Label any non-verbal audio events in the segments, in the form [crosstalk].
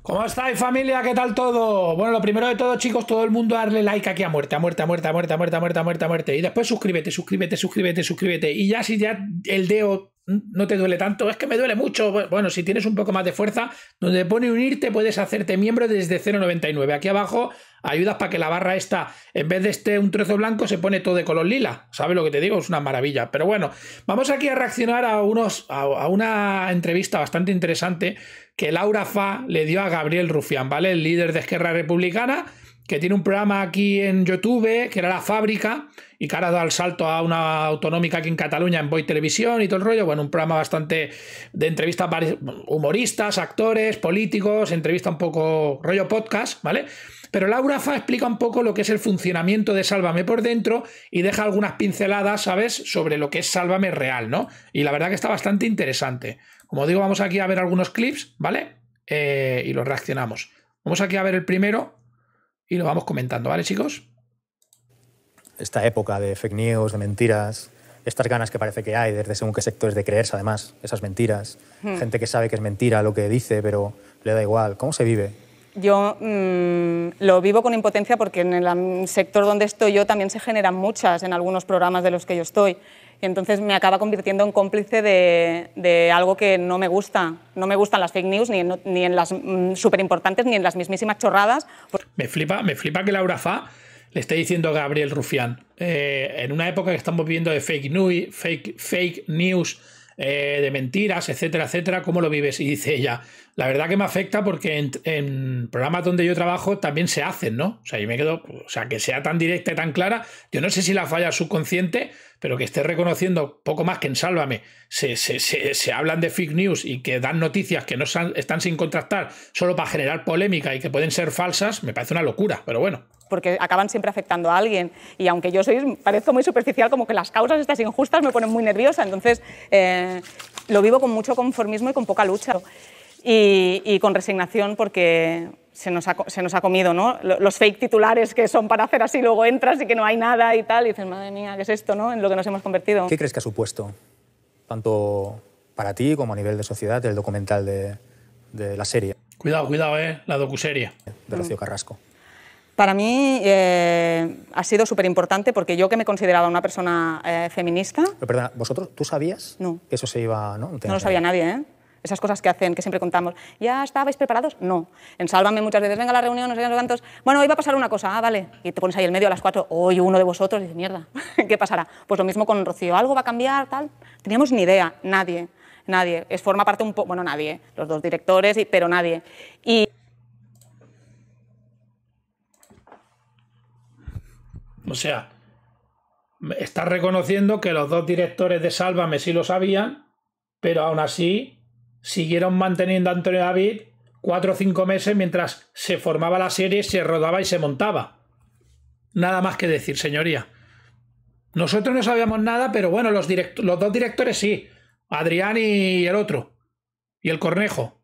¿Cómo estáis familia? ¿Qué tal todo? Bueno, lo primero de todo, chicos, todo el mundo darle like aquí a muerte, a muerte, a muerte, a muerte, a muerte, a muerte, a muerte, Y después suscríbete, suscríbete, suscríbete, suscríbete. Y ya si ya el deo no te duele tanto, es que me duele mucho. Bueno, si tienes un poco más de fuerza, donde pone unirte puedes hacerte miembro desde 0,99. Aquí abajo ayudas para que la barra esta, en vez de este un trozo blanco, se pone todo de color lila. ¿Sabes lo que te digo? Es una maravilla. Pero bueno, vamos aquí a reaccionar a, unos, a, una entrevista bastante interesante que Laura Fa le dio a Gabriel Rufián, ¿vale? El líder de Esquerra Republicana que tiene un programa aquí en YouTube, que era La Fábrica, y que ahora dado el salto a una autonómica aquí en Cataluña, en Voy Televisión y todo el rollo. Bueno, un programa bastante de entrevistas humoristas, actores, políticos, entrevista un poco rollo podcast, ¿vale? Pero Laura Fa explica un poco lo que es el funcionamiento de Sálvame por dentro y deja algunas pinceladas, ¿sabes?, sobre lo que es Sálvame real, ¿no? Y la verdad que está bastante interesante. Como digo, vamos aquí a ver algunos clips, ¿vale? Eh, y los reaccionamos. Vamos aquí a ver el primero, y lo vamos comentando, ¿vale, chicos? Esta época de fake news, de mentiras, estas ganas que parece que hay desde según qué sectores de creerse, además, esas mentiras, hmm. gente que sabe que es mentira lo que dice, pero le da igual, ¿cómo se vive? yo mm, lo vivo con impotencia porque en el sector donde estoy yo también se generan muchas en algunos programas de los que yo estoy. Y entonces me acaba convirtiendo en cómplice de, algo que no me gusta. No me gustan las fake news, ni en, ni en las mm, súper importantes, ni en las mismísimas chorradas. Me flipa, me flipa que Laura Fa le esté diciendo a Gabriel Rufián, eh, en una época que estamos viviendo de fake news, fake, fake news eh, de mentiras, etcétera, etcétera, ¿cómo lo vives? Y dice ella, la verdad que me afecta porque en, programas donde yo trabajo también se hacen, ¿no? O sea, y me quedo, o sea, que sea tan directa y tan clara, yo no sé si la falla subconsciente, pero que esté reconociendo poco más que en Sálvame, se, hablan de fake news y que dan noticias que no están sin contrastar solo para generar polémica y que pueden ser falsas, me parece una locura, pero bueno porque acaban siempre afectando a alguien. Y aunque yo soy, parezco muy superficial, como que las causas estas injustas me ponen muy nerviosa, entonces eh, lo vivo con mucho conformismo y con poca lucha. Y, con resignación porque se nos ha, se nos ha comido, ¿no? Los fake titulares que son para hacer así, luego entras y que no hay nada y tal, y dices, madre mía, ¿qué es esto, no? En lo que nos hemos convertido. ¿Qué crees que ha supuesto, tanto para ti como a nivel de sociedad, el documental de, de la serie? Cuidado, cuidado, eh, la docuserie. De Rocío Carrasco. Para mí eh, ha sido súper importante porque yo que me consideraba una persona eh, feminista... Pero perdona, ¿vosotros, tú sabías que eso se iba...? No, no, lo sabía nadie, ¿eh? Esas cosas que hacen, que siempre contamos. ¿Ya estabais preparados? No. En Sálvame muchas veces, venga a la reunión, no sé tantos. Bueno, hoy va a pasar una cosa, ah, vale. Y te pones ahí en medio a las cuatro, hoy uno de vosotros, y dices, mierda, [laughs] ¿qué pasará? Pues lo mismo con Rocío, algo va a cambiar, tal. Teníamos ni idea, nadie, nadie. Es forma parte un poco, bueno, nadie, los dos directores, y, pero nadie. Y O sea, está reconociendo que los dos directores de Sálvame sí lo sabían, pero aún así siguieron manteniendo a Antonio David cuatro o cinco meses mientras se formaba la serie, se rodaba y se montaba. Nada más que decir, señoría. Nosotros no sabíamos nada, pero bueno, los, los dos directores sí. Adrián y el otro. Y el Cornejo.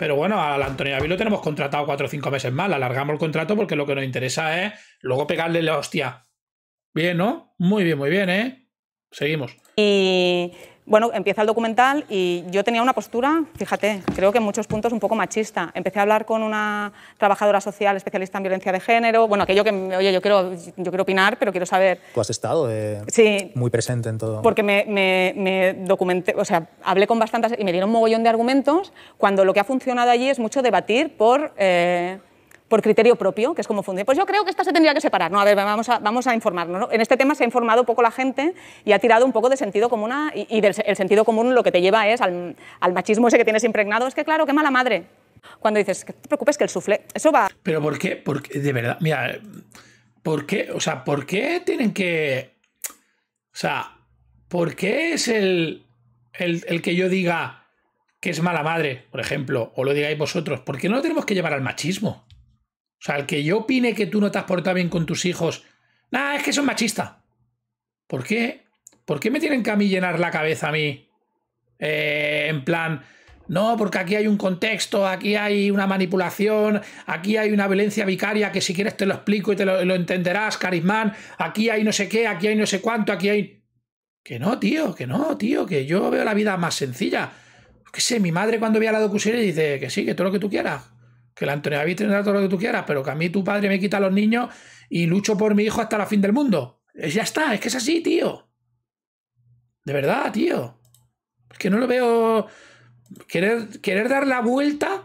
Pero bueno, al Antonio David lo tenemos contratado cuatro o cinco meses más. alargamos el contrato porque lo que nos interesa es luego pegarle la hostia. Bien, ¿no? Muy bien, muy bien, ¿eh? Seguimos. Eh, bueno, empieza el documental y yo tenía una postura, fíjate, creo que en muchos puntos un poco machista. Empecé a hablar con una trabajadora social especialista en violencia de género, bueno, aquello que, oye, yo quiero, yo quiero opinar, pero quiero saber... Tú has estado eh, muy presente en todo. Porque me, documenté, o sea, hablé con bastantes y me dieron un mogollón de argumentos, cuando lo que ha funcionado allí es mucho debatir por... Eh, por criterio propio, que es como funde Pues yo creo que esta se tendría que separar. No, a ver, vamos a, vamos a informarnos. En este tema se ha informado poco la gente y ha tirado un poco de sentido común y, el sentido común lo que te lleva es al, machismo ese que tienes impregnado. Es que claro, qué mala madre. Cuando dices, que te preocupes que el sufle, eso va... Pero ¿por qué? Porque, de verdad, mira, ¿por qué? O sea, ¿por qué tienen que... O sea, ¿por qué es el, el que yo diga que es mala madre, por ejemplo, o lo digáis vosotros? ¿Por qué no lo tenemos que llevar al machismo? O sea, el que yo opine que tú no te has portado bien con tus hijos, nada, es que son machistas. ¿Por qué? ¿Por qué me tienen que a mí llenar la cabeza a mí? Eh, en plan, no, porque aquí hay un contexto, aquí hay una manipulación, aquí hay una violencia vicaria que si quieres te lo explico y te lo, entenderás, carismán, aquí hay no sé qué, aquí hay no sé cuánto, aquí hay... Que no, tío, que no, tío, que yo veo la vida más sencilla. Que sé, mi madre cuando a la docuserie dice que sí, que todo lo que tú quieras. Que la Antonio David tendrá todo lo que tú quieras, pero que a mí tu padre me quita los niños y lucho por mi hijo hasta la fin del mundo. Ya está, es que es así, tío. De verdad, tío. Es que no lo veo. Querer, querer dar la vuelta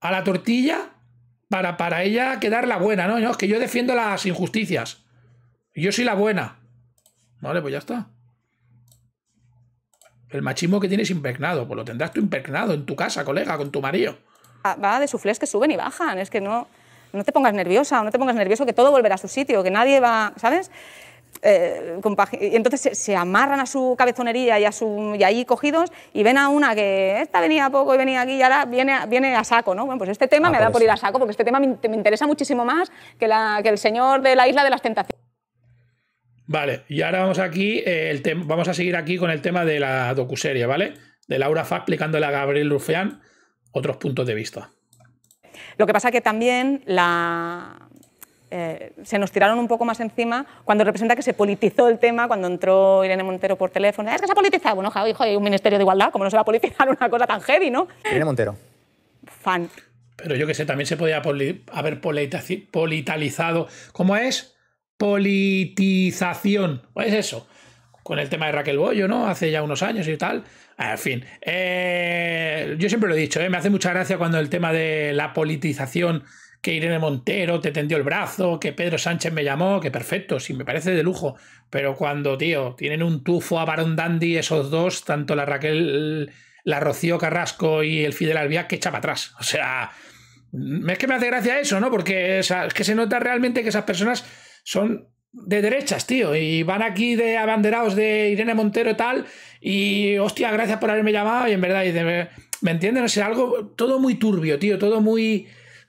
a la tortilla para, para ella quedar la buena, ¿no? ¿no? Es que yo defiendo las injusticias. Yo soy la buena. Vale, pues ya está. El machismo que tienes impregnado, pues lo tendrás tú impregnado en tu casa, colega, con tu marido. Ah, va de fles que suben y bajan, es que no, no te pongas nerviosa no te pongas nervioso que todo volverá a su sitio, que nadie va, ¿sabes? Eh, entonces se, amarran a su cabezonería y, su, y ahí cogidos y ven a una que esta venía poco y venía aquí y ahora viene, viene a saco, ¿no? Bueno, pues este tema ah, me da por ir a saco porque este tema me, interesa muchísimo más que, la, que el señor de la isla de las tentaciones. Vale, y ahora vamos aquí, eh, el vamos a seguir aquí con el tema de la docuserie, ¿vale? De Laura Fa explicándole a Gabriel Rufián otros puntos de vista. Lo que pasa es que también la, eh, se nos tiraron un poco más encima cuando representa que se politizó el tema, cuando entró Irene Montero por teléfono. Es que se ha politizado, bueno, hijo, hay un Ministerio de Igualdad, ¿cómo no se va a politizar una cosa tan heavy, no? Irene Montero. Fan. Pero yo que sé, también se podía haber politalizado. ¿Cómo es? Politización. ¿O es pues eso? con el tema de Raquel Bollo, ¿no? Hace ya unos años y tal. En fin, eh, yo siempre lo he dicho, eh, me hace mucha gracia cuando el tema de la politización, que Irene Montero te tendió el brazo, que Pedro Sánchez me llamó, que perfecto, sí, me parece de lujo. Pero cuando, tío, tienen un tufo a Barón Dandy, esos dos, tanto la Raquel, la Rocío Carrasco y el Fidel Albiac, que echa para atrás. O sea, es que me hace gracia eso, ¿no? Porque es que se nota realmente que esas personas son de derechas, tío, y van aquí de abanderados de Irene Montero y tal, y hostia, gracias por haberme llamado, y en verdad, y me, entienden? O algo, todo muy turbio, tío, todo muy...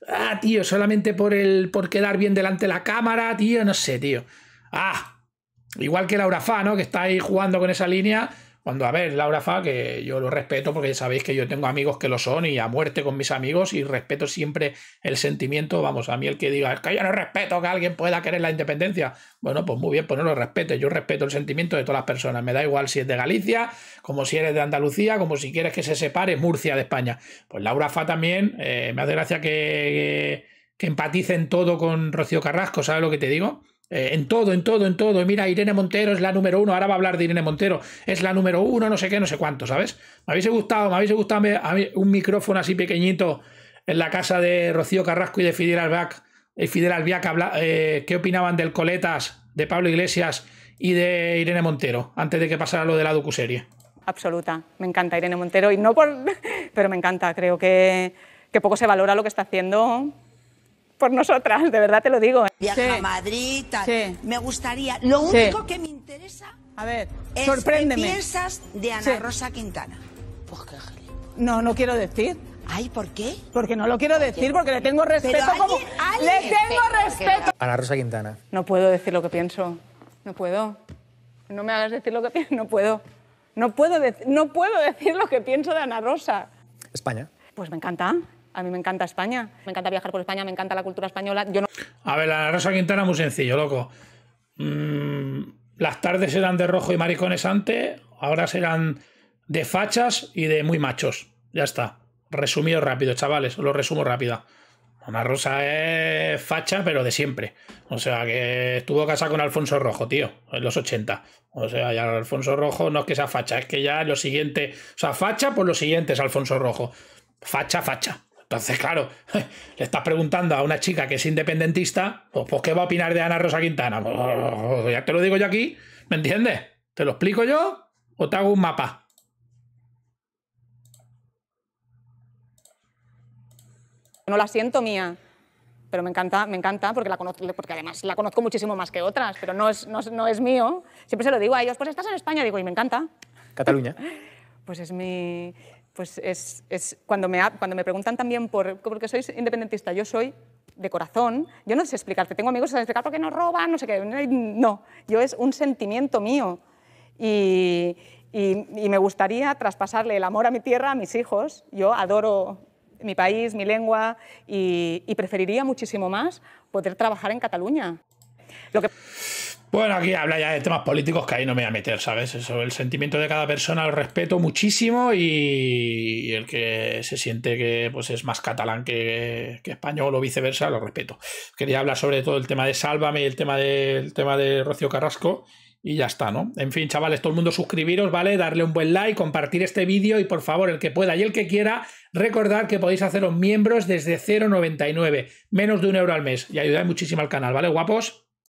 Ah, tío, solamente por el por quedar bien delante de la cámara, tío, no sé, tío. Ah, igual que Laura Fano, ¿no? Que está ahí jugando con esa línea, cuando, a ver, Laura Fa, que yo lo respeto porque sabéis que yo tengo amigos que lo son y a muerte con mis amigos y respeto siempre el sentimiento, vamos, a mí el que diga, es que yo no respeto que alguien pueda querer la independencia, bueno, pues muy bien, pues no lo respete, yo respeto el sentimiento de todas las personas, me da igual si es de Galicia, como si eres de Andalucía, como si quieres que se separe Murcia de España. Pues Laura Fa también, eh, me hace gracia que, que, que empaticen todo con Rocío Carrasco, ¿sabes lo que te digo? Eh, en todo, en todo, en todo. Mira, Irene Montero es la número uno. Ahora va a hablar de Irene Montero. Es la número uno, no sé qué, no sé cuánto, ¿sabes? Me habéis gustado, me habéis gustado un micrófono así pequeñito en la casa de Rocío Carrasco y de Fidel Albiac. Eh, Fidel eh, ¿qué opinaban del Coletas, de Pablo Iglesias y de Irene Montero? Antes de que pasara lo de la docu-serie. Absoluta. Me encanta Irene Montero y no por... [laughs] pero me encanta. Creo que, que poco se valora lo que está haciendo por nosotras, de verdad te lo digo. ¿eh? Viaja a Madrid, Me gustaría. Lo único que me interesa. A ver, es ¿Qué piensas de Ana Rosa Quintana? Pues qué No, no quiero decir. Ay, ¿por qué? Porque no lo quiero decir, porque le tengo respeto ¡Le tengo respeto! Ana Rosa Quintana. No puedo decir lo que pienso. No puedo. No me hagas decir lo que pienso. No puedo. No puedo, no puedo decir lo que pienso de Ana Rosa. España. Pues me encanta. A mí me encanta España, me encanta viajar por España, me encanta la cultura española. Yo A ver, la Rosa Quintana muy sencillo, loco. Mm, las tardes eran de rojo y maricones antes, ahora serán de fachas y de muy machos. Ya está. Resumido rápido, chavales, lo resumo rápido. Una Rosa es facha, pero de siempre. O sea, que estuvo casada con Alfonso Rojo, tío, en los 80. O sea, ya Alfonso Rojo no es que sea facha, es que ya lo siguiente. O sea, facha, por lo siguiente es Alfonso Rojo. Facha, facha. Entonces, claro, [laughs] le estás preguntando a una chica que es independentista, pues, pues ¿qué va a opinar de Ana Rosa Quintana? Pues, pues, ya te lo digo yo aquí, ¿me entiendes? ¿Te lo explico yo o te hago un mapa? No la siento mía pero me encanta, me encanta porque, la conozco, porque además la conozco muchísimo más que otras, pero no es, no es mío. Siempre se lo digo a ellos, pues estás en España, digo, y me encanta. Cataluña. [laughs] pues es mi, pues es, es cuando, me, cuando me preguntan también por, porque soy independentista, yo soy de corazón, yo no sé explicarte, tengo amigos que saben explicar por no roban, no sé qué, no, yo es un sentimiento mío y, y, me gustaría traspasarle el amor a mi tierra a mis hijos, yo adoro mi país, mi lengua y preferiría muchísimo más poder trabajar en Cataluña. Bueno, aquí habla ya de temas políticos que ahí no me voy a meter, ¿sabes? Eso, el sentimiento de cada persona lo respeto muchísimo y, el que se siente que pues, es más catalán que, español o viceversa, lo respeto. Quería hablar sobre todo el tema de Sálvame y el tema de, tema de Rocío Carrasco y ya está, ¿no? En fin, chavales, todo el mundo suscribiros, ¿vale? Darle un buen like, compartir este vídeo y por favor, el que pueda y el que quiera, recordad que podéis haceros miembros desde 0,99, menos de un euro al mes y ayudáis muchísimo al canal, ¿vale, guapos?